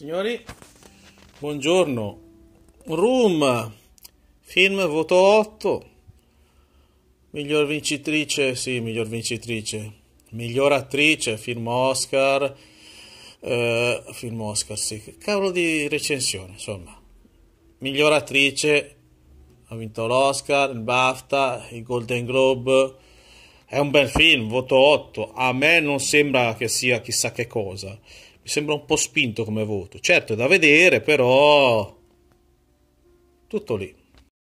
Signori, buongiorno. Room, film voto 8. Miglior vincitrice, sì, miglior vincitrice. Miglior attrice, film Oscar. Eh, film Oscar, sì. Cavolo di recensione, insomma. Miglior attrice, ha vinto l'Oscar, il BAFTA, il Golden Globe. È un bel film, voto 8. A me non sembra che sia chissà che cosa mi sembra un po' spinto come voto. Certo, è da vedere, però tutto lì.